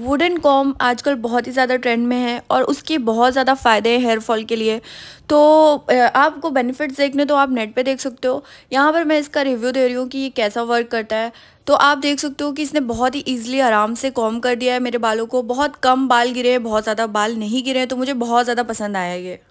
wooden com आजकल बहुत ही ज़्यादा ट्रेंड में है और उसके बहुत ज़्यादा फ़ायदे हैं हेयर फॉल के लिए तो आपको बेनिफिट्स देखने तो आप नेट पे देख सकते हो यहाँ पर मैं इसका रिव्यू दे रही हूँ कि ये कैसा वर्क करता है तो आप देख सकते हो कि इसने बहुत ही ईजिली आराम से कॉम कर दिया है मेरे बालों को बहुत कम बाल गिरे हैं बहुत ज़्यादा बाल नहीं गिरे हैं तो मुझे बहुत ज़्यादा पसंद आया ये